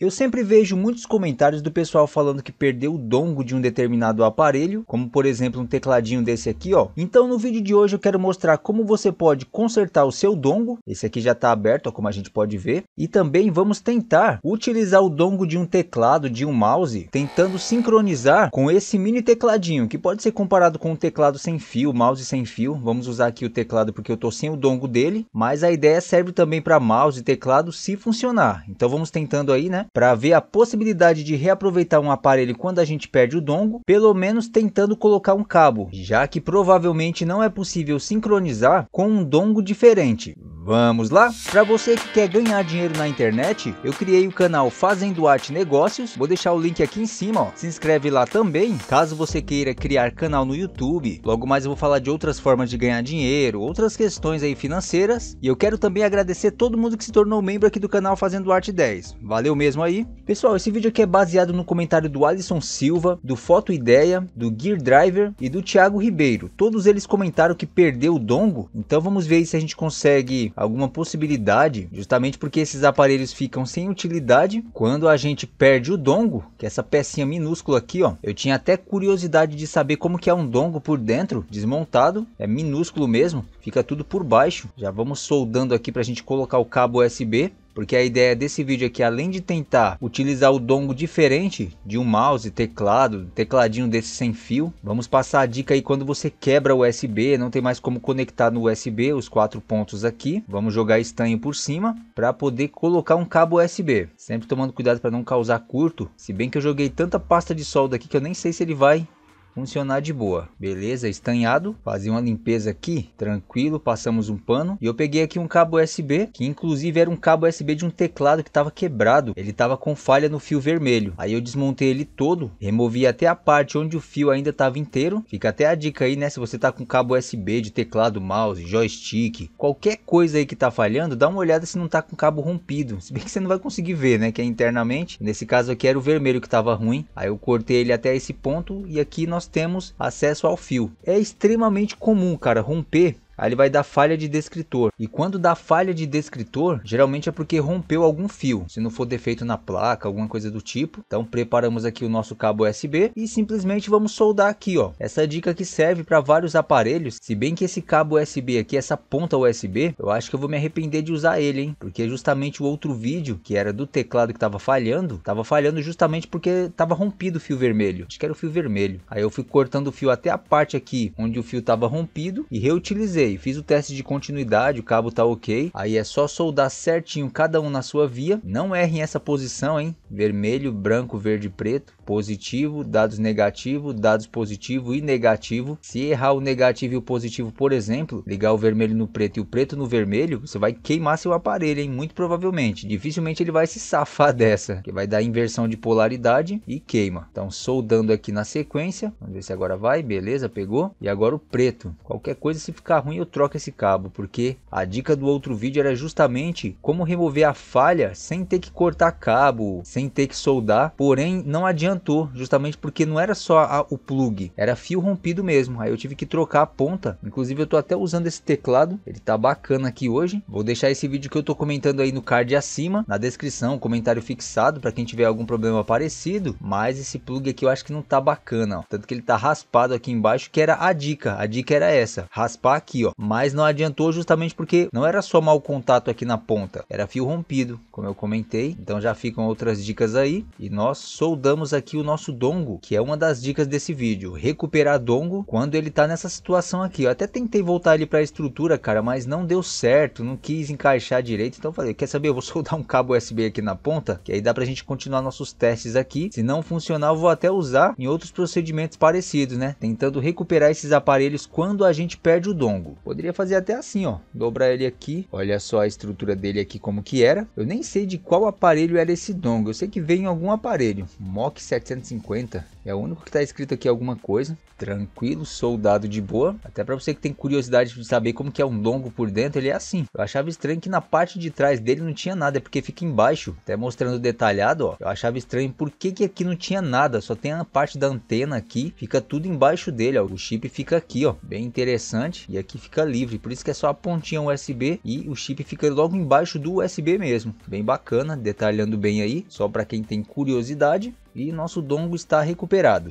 Eu sempre vejo muitos comentários do pessoal falando que perdeu o dongo de um determinado aparelho, como por exemplo um tecladinho desse aqui, ó. Então no vídeo de hoje eu quero mostrar como você pode consertar o seu dongo, esse aqui já está aberto, ó, como a gente pode ver, e também vamos tentar utilizar o dongo de um teclado, de um mouse, tentando sincronizar com esse mini tecladinho, que pode ser comparado com um teclado sem fio, mouse sem fio, vamos usar aqui o teclado porque eu estou sem o dongo dele, mas a ideia serve também para mouse e teclado se funcionar, então vamos tentando aí, né? para ver a possibilidade de reaproveitar um aparelho quando a gente perde o dongo, pelo menos tentando colocar um cabo, já que provavelmente não é possível sincronizar com um dongo diferente. Vamos lá? Para você que quer ganhar dinheiro na internet, eu criei o canal Fazendo Arte Negócios, vou deixar o link aqui em cima, ó. se inscreve lá também, caso você queira criar canal no YouTube, logo mais eu vou falar de outras formas de ganhar dinheiro, outras questões aí financeiras, e eu quero também agradecer todo mundo que se tornou membro aqui do canal Fazendo Arte 10, valeu mesmo aí. Pessoal, esse vídeo aqui é baseado no comentário do Alisson Silva, do Foto Ideia, do Gear Driver e do Thiago Ribeiro, todos eles comentaram que perdeu o Dongo, então vamos ver se a gente consegue alguma possibilidade, justamente porque esses aparelhos ficam sem utilidade quando a gente perde o dongo, que é essa pecinha minúscula aqui, ó. Eu tinha até curiosidade de saber como que é um dongo por dentro, desmontado, é minúsculo mesmo, fica tudo por baixo. Já vamos soldando aqui para a gente colocar o cabo USB porque a ideia desse vídeo aqui, além de tentar utilizar o dongo diferente de um mouse, teclado, tecladinho desse sem fio, vamos passar a dica aí quando você quebra o USB, não tem mais como conectar no USB os quatro pontos aqui, vamos jogar estanho por cima para poder colocar um cabo USB, sempre tomando cuidado para não causar curto, se bem que eu joguei tanta pasta de solda aqui que eu nem sei se ele vai funcionar de boa. Beleza, estanhado. Fazia uma limpeza aqui, tranquilo, passamos um pano. E eu peguei aqui um cabo USB, que inclusive era um cabo USB de um teclado que estava quebrado. Ele estava com falha no fio vermelho. Aí eu desmontei ele todo, removi até a parte onde o fio ainda estava inteiro. Fica até a dica aí, né? Se você tá com cabo USB de teclado, mouse, joystick, qualquer coisa aí que tá falhando, dá uma olhada se não tá com cabo rompido. Se bem que você não vai conseguir ver, né? Que é internamente. Nesse caso aqui era o vermelho que estava ruim. Aí eu cortei ele até esse ponto e aqui nós nós temos acesso ao fio. É extremamente comum, cara, romper Aí ele vai dar falha de descritor. E quando dá falha de descritor, geralmente é porque rompeu algum fio. Se não for defeito na placa, alguma coisa do tipo. Então preparamos aqui o nosso cabo USB e simplesmente vamos soldar aqui, ó. Essa dica que serve para vários aparelhos. Se bem que esse cabo USB aqui, essa ponta USB, eu acho que eu vou me arrepender de usar ele, hein? Porque justamente o outro vídeo, que era do teclado que tava falhando, tava falhando justamente porque tava rompido o fio vermelho. Acho que era o fio vermelho. Aí eu fui cortando o fio até a parte aqui onde o fio tava rompido e reutilizei. Fiz o teste de continuidade, o cabo tá ok. Aí é só soldar certinho cada um na sua via. Não errem essa posição, hein? Vermelho, branco, verde, preto. Positivo, dados negativo, dados positivo e negativo. Se errar o negativo e o positivo, por exemplo, ligar o vermelho no preto e o preto no vermelho, você vai queimar seu aparelho, hein? Muito provavelmente. Dificilmente ele vai se safar dessa, que vai dar inversão de polaridade e queima. Então, soldando aqui na sequência. Vamos ver se agora vai. Beleza, pegou. E agora o preto. Qualquer coisa, se ficar ruim, eu troco esse cabo, porque a dica do outro vídeo era justamente como remover a falha sem ter que cortar cabo, sem ter que soldar, porém não adiantou, justamente porque não era só a, o plug, era fio rompido mesmo, aí eu tive que trocar a ponta, inclusive eu tô até usando esse teclado, ele tá bacana aqui hoje, vou deixar esse vídeo que eu tô comentando aí no card acima, na descrição, comentário fixado para quem tiver algum problema parecido, mas esse plug aqui eu acho que não tá bacana, ó. tanto que ele tá raspado aqui embaixo, que era a dica, a dica era essa, raspar aqui ó, mas não adiantou justamente porque não era só mau contato aqui na ponta, era fio rompido, como eu comentei. Então já ficam outras dicas aí. E nós soldamos aqui o nosso dongo, que é uma das dicas desse vídeo. Recuperar dongo quando ele tá nessa situação aqui. Eu até tentei voltar ele pra estrutura, cara, mas não deu certo, não quis encaixar direito. Então falei, quer saber, eu vou soldar um cabo USB aqui na ponta, que aí dá pra gente continuar nossos testes aqui. Se não funcionar, eu vou até usar em outros procedimentos parecidos, né? Tentando recuperar esses aparelhos quando a gente perde o dongo. Poderia fazer até assim, ó. Dobrar ele aqui. Olha só a estrutura dele aqui como que era. Eu nem sei de qual aparelho era esse dongle. Eu sei que veio em algum aparelho. Mock 750. É o único que tá escrito aqui alguma coisa. Tranquilo, soldado de boa. Até para você que tem curiosidade de saber como que é um dongle por dentro, ele é assim. Eu achava estranho que na parte de trás dele não tinha nada, é porque fica embaixo. Até mostrando detalhado, ó. Eu achava estranho por que que aqui não tinha nada. Só tem a parte da antena aqui. Fica tudo embaixo dele, ó. O chip fica aqui, ó. Bem interessante. E aqui fica livre, por isso que é só a pontinha USB e o chip fica logo embaixo do USB mesmo. Bem bacana, detalhando bem aí, só para quem tem curiosidade. E nosso dongo está recuperado.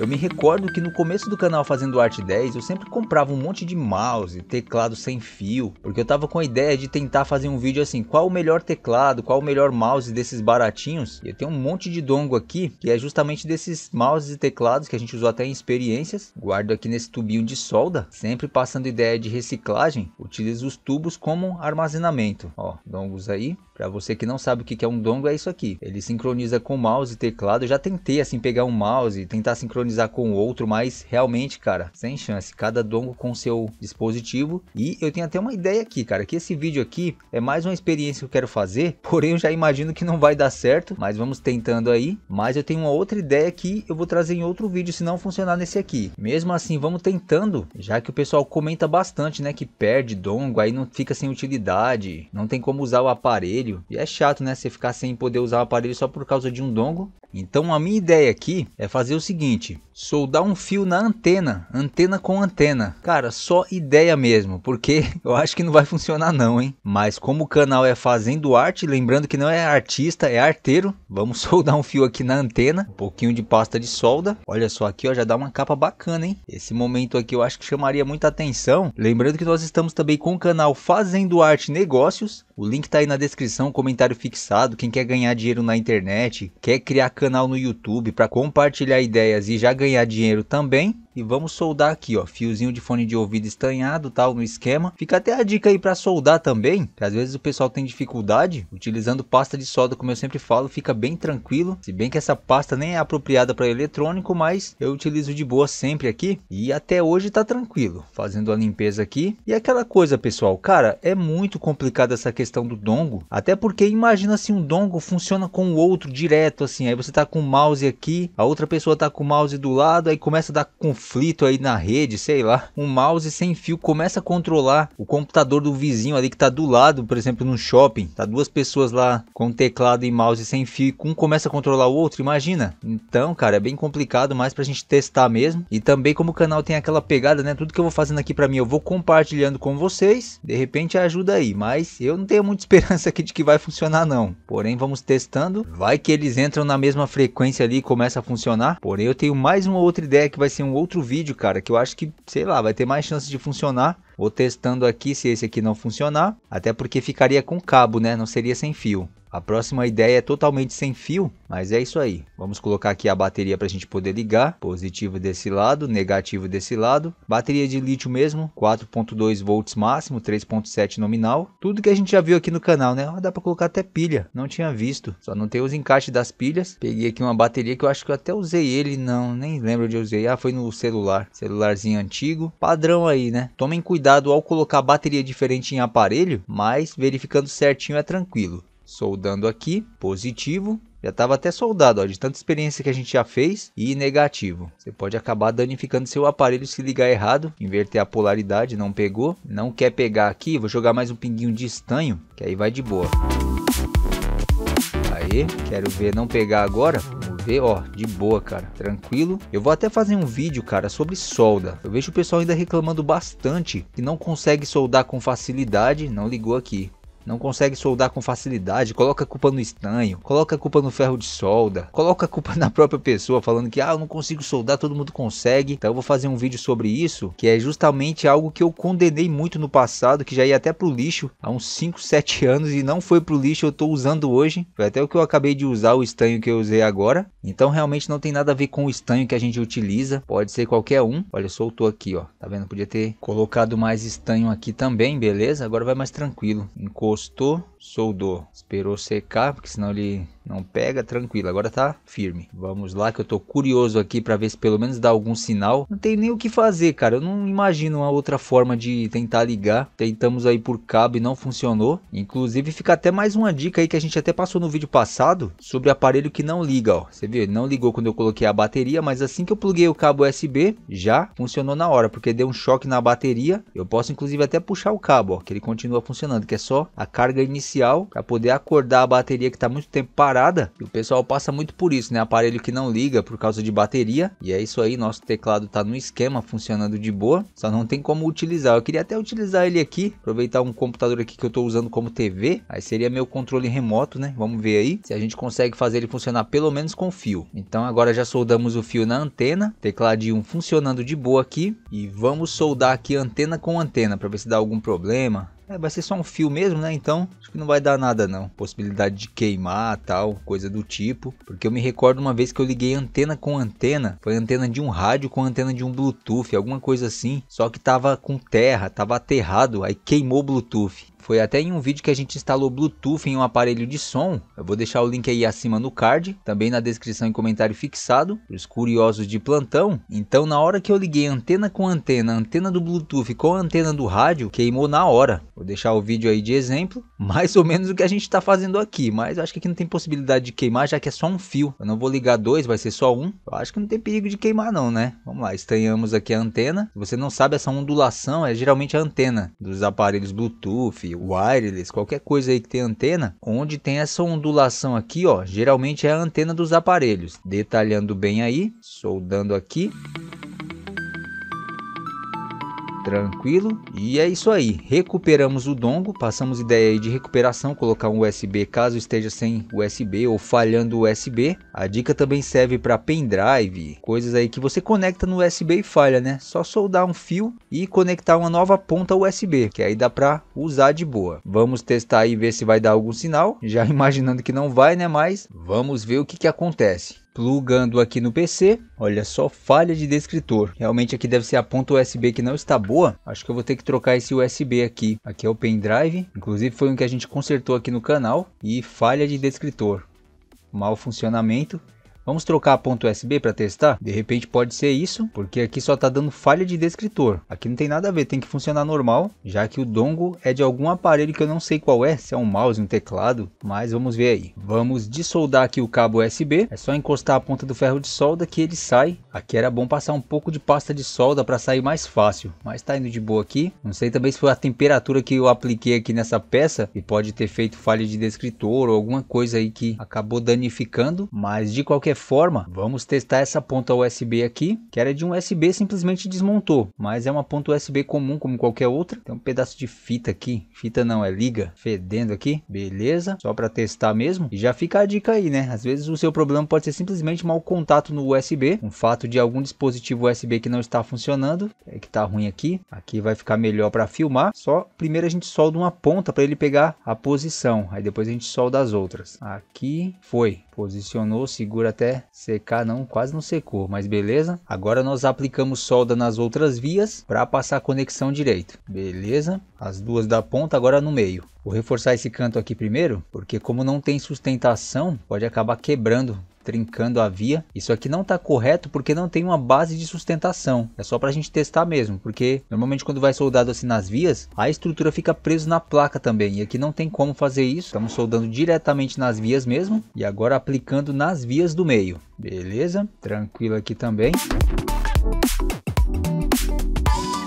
Eu me recordo que no começo do canal Fazendo Arte 10, eu sempre comprava um monte de mouse, teclado sem fio, porque eu tava com a ideia de tentar fazer um vídeo assim, qual o melhor teclado, qual o melhor mouse desses baratinhos. E eu tenho um monte de dongo aqui, que é justamente desses mouses e teclados que a gente usou até em experiências. Guardo aqui nesse tubinho de solda, sempre passando ideia de reciclagem, utilizo os tubos como armazenamento. Ó, dongos aí. Para você que não sabe o que é um dongo, é isso aqui. Ele sincroniza com mouse e teclado. Eu já tentei assim pegar um mouse e tentar sincronizar sincronizar com o outro, mas realmente, cara, sem chance. Cada dongle com seu dispositivo. E eu tenho até uma ideia aqui, cara, que esse vídeo aqui é mais uma experiência que eu quero fazer, porém eu já imagino que não vai dar certo, mas vamos tentando aí. Mas eu tenho uma outra ideia que eu vou trazer em outro vídeo, se não funcionar nesse aqui. Mesmo assim, vamos tentando, já que o pessoal comenta bastante, né, que perde dongo aí não fica sem utilidade, não tem como usar o aparelho. E é chato, né, você ficar sem poder usar o aparelho só por causa de um dongo então a minha ideia aqui é fazer o seguinte, soldar um fio na antena, antena com antena. Cara, só ideia mesmo, porque eu acho que não vai funcionar não, hein? Mas como o canal é fazendo arte, lembrando que não é artista, é arteiro, vamos soldar um fio aqui na antena, um pouquinho de pasta de solda. Olha só aqui, ó, já dá uma capa bacana, hein? Esse momento aqui eu acho que chamaria muita atenção. Lembrando que nós estamos também com o canal Fazendo Arte Negócios, o link tá aí na descrição, comentário fixado. Quem quer ganhar dinheiro na internet, quer criar canal no YouTube para compartilhar ideias e já ganhar dinheiro também, e vamos soldar aqui, ó, fiozinho de fone de ouvido estanhado, tal, no esquema. Fica até a dica aí para soldar também, que às vezes o pessoal tem dificuldade, utilizando pasta de solda, como eu sempre falo, fica bem tranquilo. Se bem que essa pasta nem é apropriada para eletrônico, mas eu utilizo de boa sempre aqui e até hoje tá tranquilo, fazendo a limpeza aqui. E aquela coisa, pessoal, cara, é muito complicada essa questão do dongo, até porque imagina se assim, um dongo funciona com o outro direto assim, aí você tá com o mouse aqui, a outra pessoa tá com o mouse do lado, aí começa a dar conflito conflito aí na rede, sei lá, um mouse sem fio começa a controlar o computador do vizinho ali que tá do lado, por exemplo, no shopping, tá duas pessoas lá com teclado e mouse sem fio, um começa a controlar o outro, imagina. Então, cara, é bem complicado, mas pra gente testar mesmo. E também como o canal tem aquela pegada, né, tudo que eu vou fazendo aqui pra mim, eu vou compartilhando com vocês, de repente ajuda aí, mas eu não tenho muita esperança aqui de que vai funcionar não. Porém, vamos testando, vai que eles entram na mesma frequência ali e começa a funcionar. Porém, eu tenho mais uma outra ideia que vai ser um outro outro vídeo, cara, que eu acho que, sei lá, vai ter mais chance de funcionar Vou testando aqui se esse aqui não funcionar, até porque ficaria com cabo, né? Não seria sem fio. A próxima ideia é totalmente sem fio, mas é isso aí. Vamos colocar aqui a bateria para a gente poder ligar. Positivo desse lado, negativo desse lado. Bateria de lítio mesmo, 4.2 volts máximo, 3.7 nominal. Tudo que a gente já viu aqui no canal, né? dá para colocar até pilha, não tinha visto. Só não tem os encaixes das pilhas. Peguei aqui uma bateria que eu acho que eu até usei ele, não, nem lembro onde eu usei. Ah, foi no celular, celularzinho antigo. Padrão aí, né? Tomem cuidado cuidado ao colocar bateria diferente em aparelho, mas verificando certinho é tranquilo. Soldando aqui, positivo, já estava até soldado, ó, de tanta experiência que a gente já fez. E negativo. Você pode acabar danificando seu aparelho se ligar errado. Inverter a polaridade, não pegou. Não quer pegar aqui, vou jogar mais um pinguinho de estanho, que aí vai de boa. Aê, quero ver não pegar agora ver, ó, de boa, cara, tranquilo. Eu vou até fazer um vídeo, cara, sobre solda. Eu vejo o pessoal ainda reclamando bastante que não consegue soldar com facilidade, não ligou aqui. Não consegue soldar com facilidade, coloca a culpa no estanho, coloca a culpa no ferro de solda, coloca a culpa na própria pessoa, falando que ah, eu não consigo soldar, todo mundo consegue. Então eu vou fazer um vídeo sobre isso, que é justamente algo que eu condenei muito no passado, que já ia até pro lixo há uns 5, 7 anos e não foi pro lixo, eu tô usando hoje. Foi até o que eu acabei de usar, o estanho que eu usei agora. Então realmente não tem nada a ver com o estanho que a gente utiliza, pode ser qualquer um. Olha, soltou aqui, ó. Tá vendo? Podia ter colocado mais estanho aqui também, beleza? Agora vai mais tranquilo. Encosto agosto soldou. Esperou secar, porque senão ele não pega, tranquilo. Agora tá firme. Vamos lá, que eu tô curioso aqui para ver se pelo menos dá algum sinal. Não tem nem o que fazer, cara. Eu não imagino uma outra forma de tentar ligar. Tentamos aí por cabo e não funcionou. Inclusive, fica até mais uma dica aí que a gente até passou no vídeo passado sobre aparelho que não liga, ó. Você viu? Ele não ligou quando eu coloquei a bateria, mas assim que eu pluguei o cabo USB, já funcionou na hora, porque deu um choque na bateria. Eu posso, inclusive, até puxar o cabo, ó, que ele continua funcionando, que é só a carga inicial para poder acordar a bateria que está muito tempo parada. E o pessoal passa muito por isso, né? Aparelho que não liga por causa de bateria. E é isso aí, nosso teclado está no esquema, funcionando de boa. Só não tem como utilizar. Eu queria até utilizar ele aqui, aproveitar um computador aqui que eu estou usando como TV. Aí seria meu controle remoto, né? Vamos ver aí se a gente consegue fazer ele funcionar pelo menos com fio. Então agora já soldamos o fio na antena, tecladinho funcionando de boa aqui. E vamos soldar aqui antena com antena para ver se dá algum problema, é, vai ser só um fio mesmo, né? Então, acho que não vai dar nada não. Possibilidade de queimar, tal, coisa do tipo. Porque eu me recordo uma vez que eu liguei antena com antena. Foi antena de um rádio com antena de um Bluetooth, alguma coisa assim. Só que tava com terra, tava aterrado, aí queimou o Bluetooth. Foi até em um vídeo que a gente instalou Bluetooth em um aparelho de som. Eu vou deixar o link aí acima no card, também na descrição e comentário fixado, para os curiosos de plantão. Então na hora que eu liguei antena com antena, antena do Bluetooth com antena do rádio, queimou na hora. Vou deixar o vídeo aí de exemplo, mais ou menos o que a gente está fazendo aqui, mas acho que aqui não tem possibilidade de queimar, já que é só um fio. Eu não vou ligar dois, vai ser só um. Eu acho que não tem perigo de queimar não, né? Vamos lá, estranhamos aqui a antena. Se você não sabe, essa ondulação é geralmente a antena dos aparelhos Bluetooth, wireless, qualquer coisa aí que tem antena, onde tem essa ondulação aqui, ó, geralmente é a antena dos aparelhos. Detalhando bem aí, soldando aqui tranquilo. E é isso aí. Recuperamos o dongo, passamos ideia aí de recuperação, colocar um USB caso esteja sem USB ou falhando o USB. A dica também serve para pendrive, coisas aí que você conecta no USB e falha, né? Só soldar um fio e conectar uma nova ponta USB, que aí dá para usar de boa. Vamos testar e ver se vai dar algum sinal. Já imaginando que não vai, né? Mas vamos ver o que, que acontece. Plugando aqui no PC, olha só, falha de descritor. Realmente aqui deve ser a ponta USB que não está boa. Acho que eu vou ter que trocar esse USB aqui. Aqui é o pendrive, inclusive foi um que a gente consertou aqui no canal. E falha de descritor, Mal funcionamento. Vamos trocar a ponto USB para testar? De repente pode ser isso, porque aqui só está dando falha de descritor. Aqui não tem nada a ver, tem que funcionar normal, já que o dongo é de algum aparelho que eu não sei qual é, se é um mouse, um teclado, mas vamos ver aí. Vamos desoldar aqui o cabo USB, é só encostar a ponta do ferro de solda que ele sai. Aqui era bom passar um pouco de pasta de solda para sair mais fácil, mas está indo de boa aqui. Não sei também se foi a temperatura que eu apliquei aqui nessa peça e pode ter feito falha de descritor ou alguma coisa aí que acabou danificando, mas de qualquer forma, vamos testar essa ponta USB aqui, que era de um USB simplesmente desmontou, mas é uma ponta USB comum como qualquer outra. Tem um pedaço de fita aqui, fita não, é liga, fedendo aqui, beleza, só para testar mesmo. E já fica a dica aí, né? Às vezes o seu problema pode ser simplesmente mau contato no USB, um fato de algum dispositivo USB que não está funcionando, é que está ruim aqui. Aqui vai ficar melhor para filmar, só primeiro a gente solda uma ponta para ele pegar a posição, aí depois a gente solda as outras. Aqui foi, Posicionou, segura até secar, não, quase não secou, mas beleza. Agora nós aplicamos solda nas outras vias para passar a conexão direito, beleza? As duas da ponta agora no meio. Vou reforçar esse canto aqui primeiro, porque como não tem sustentação, pode acabar quebrando trincando a via. Isso aqui não está correto porque não tem uma base de sustentação. É só para a gente testar mesmo, porque normalmente quando vai soldado assim nas vias, a estrutura fica presa na placa também. E aqui não tem como fazer isso. Estamos soldando diretamente nas vias mesmo e agora aplicando nas vias do meio. Beleza? Tranquilo aqui também.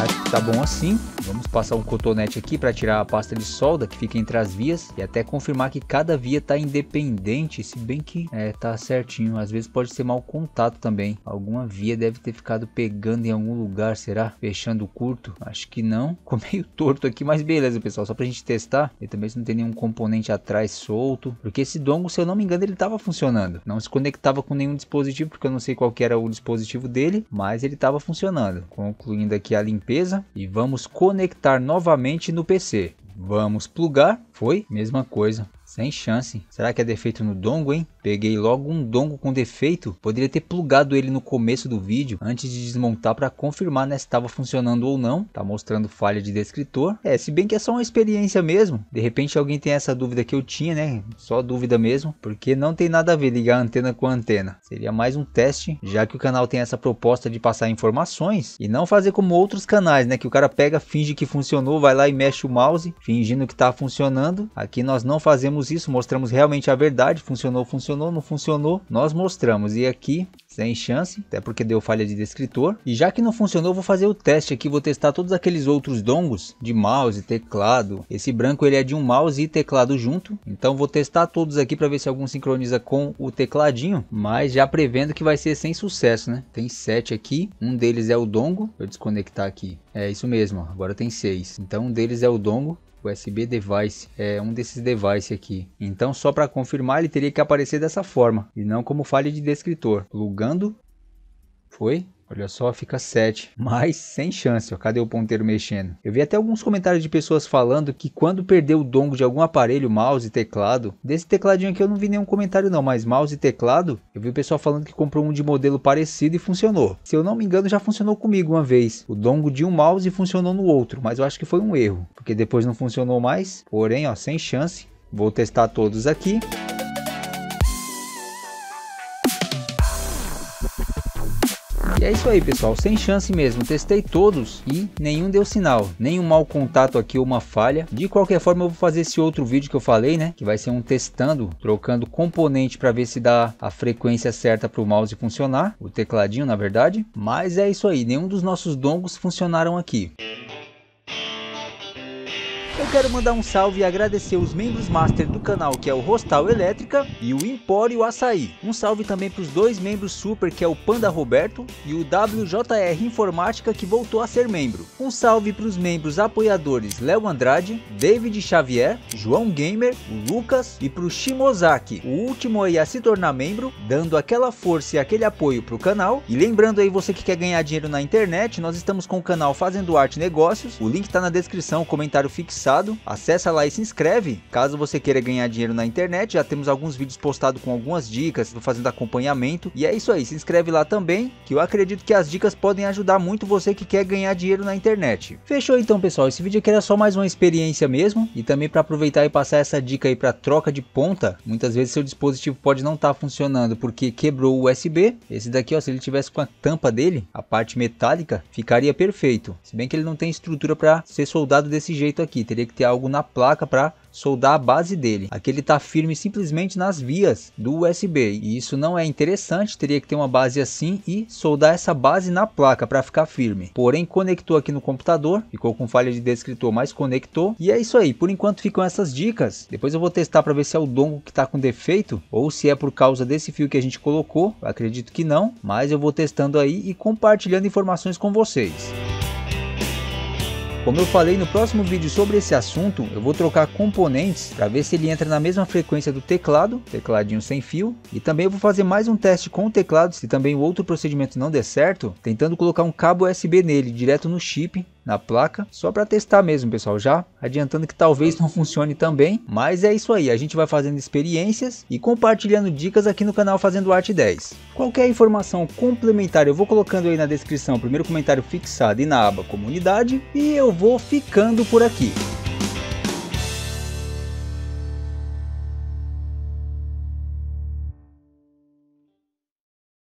Mas tá bom assim. Vamos passar um cotonete aqui para tirar a pasta de solda que fica entre as vias e até confirmar que cada via tá independente, se bem que é, tá certinho. Às vezes pode ser mau contato também. Alguma via deve ter ficado pegando em algum lugar, será? Fechando curto? Acho que não. Ficou meio torto aqui, mas beleza, pessoal. Só pra gente testar e também se não tem nenhum componente atrás solto. Porque esse dongo, se eu não me engano, ele tava funcionando. Não se conectava com nenhum dispositivo, porque eu não sei qual que era o dispositivo dele, mas ele tava funcionando. Concluindo aqui a limpeza limpeza e vamos conectar novamente no PC. Vamos plugar, foi, mesma coisa. Sem chance. Será que é defeito no dongo, hein? Peguei logo um dongo com defeito. Poderia ter plugado ele no começo do vídeo, antes de desmontar para confirmar né, se estava funcionando ou não. Tá mostrando falha de descritor. É, se bem que é só uma experiência mesmo. De repente alguém tem essa dúvida que eu tinha, né? Só dúvida mesmo. Porque não tem nada a ver ligar a antena com a antena. Seria mais um teste, já que o canal tem essa proposta de passar informações. E não fazer como outros canais, né? Que o cara pega, finge que funcionou, vai lá e mexe o mouse, fingindo que tá funcionando. Aqui nós não fazemos mostramos isso, mostramos realmente a verdade, funcionou, funcionou, não funcionou, nós mostramos. E aqui, sem chance, até porque deu falha de descritor. E já que não funcionou, vou fazer o teste aqui, vou testar todos aqueles outros dongos de mouse, teclado. Esse branco ele é de um mouse e teclado junto, então vou testar todos aqui para ver se algum sincroniza com o tecladinho, mas já prevendo que vai ser sem sucesso, né? Tem sete aqui, um deles é o dongo, vou desconectar aqui. É isso mesmo, agora tem seis. Então um deles é o dongo, USB device é um desses devices aqui. Então só para confirmar ele teria que aparecer dessa forma e não como falha de descritor. Plugando, foi? Olha só, fica 7. Mas sem chance, ó. Cadê o ponteiro mexendo? Eu vi até alguns comentários de pessoas falando que quando perdeu o dongo de algum aparelho, mouse e teclado, desse tecladinho aqui eu não vi nenhum comentário não, mas mouse e teclado, eu vi o pessoal falando que comprou um de modelo parecido e funcionou. Se eu não me engano, já funcionou comigo uma vez. O dongo de um mouse funcionou no outro, mas eu acho que foi um erro, porque depois não funcionou mais. Porém, ó, sem chance. Vou testar todos aqui. E é isso aí pessoal, sem chance mesmo, testei todos e nenhum deu sinal, nenhum mau contato aqui ou uma falha. De qualquer forma eu vou fazer esse outro vídeo que eu falei né, que vai ser um testando, trocando componente para ver se dá a frequência certa para o mouse funcionar, o tecladinho na verdade. Mas é isso aí, nenhum dos nossos dongos funcionaram aqui. Eu quero mandar um salve e agradecer os membros master do canal, que é o Rostal Elétrica e o Empório Açaí. Um salve também para os dois membros super, que é o Panda Roberto e o WJR Informática, que voltou a ser membro. Um salve para os membros apoiadores Léo Andrade, David Xavier, João Gamer, o Lucas e para o Shimozaki, o último aí a se tornar membro, dando aquela força e aquele apoio para o canal. E lembrando aí você que quer ganhar dinheiro na internet, nós estamos com o canal Fazendo Arte Negócios, o link está na descrição, comentário fixado interessado, acessa lá e se inscreve. Caso você queira ganhar dinheiro na internet, já temos alguns vídeos postados com algumas dicas, estou fazendo acompanhamento. E é isso aí, se inscreve lá também, que eu acredito que as dicas podem ajudar muito você que quer ganhar dinheiro na internet. Fechou então, pessoal. Esse vídeo aqui era só mais uma experiência mesmo. E também para aproveitar e passar essa dica aí para troca de ponta. Muitas vezes seu dispositivo pode não estar tá funcionando porque quebrou o USB. Esse daqui, ó, se ele tivesse com a tampa dele, a parte metálica, ficaria perfeito. Se bem que ele não tem estrutura para ser soldado desse jeito aqui. Teria teria que ter algo na placa para soldar a base dele. Aqui ele está firme simplesmente nas vias do USB e isso não é interessante, teria que ter uma base assim e soldar essa base na placa para ficar firme. Porém conectou aqui no computador, ficou com falha de descritor, mas conectou. E é isso aí, por enquanto ficam essas dicas. Depois eu vou testar para ver se é o dongo que está com defeito ou se é por causa desse fio que a gente colocou. Acredito que não, mas eu vou testando aí e compartilhando informações com vocês. Como eu falei no próximo vídeo sobre esse assunto, eu vou trocar componentes para ver se ele entra na mesma frequência do teclado, tecladinho sem fio, e também eu vou fazer mais um teste com o teclado, se também o outro procedimento não der certo, tentando colocar um cabo USB nele, direto no chip, na placa, só para testar mesmo, pessoal, já adiantando que talvez não funcione também, mas é isso aí, a gente vai fazendo experiências e compartilhando dicas aqui no canal Fazendo Arte 10. Qualquer informação complementar eu vou colocando aí na descrição, primeiro comentário fixado e na aba comunidade, e eu vou ficando por aqui.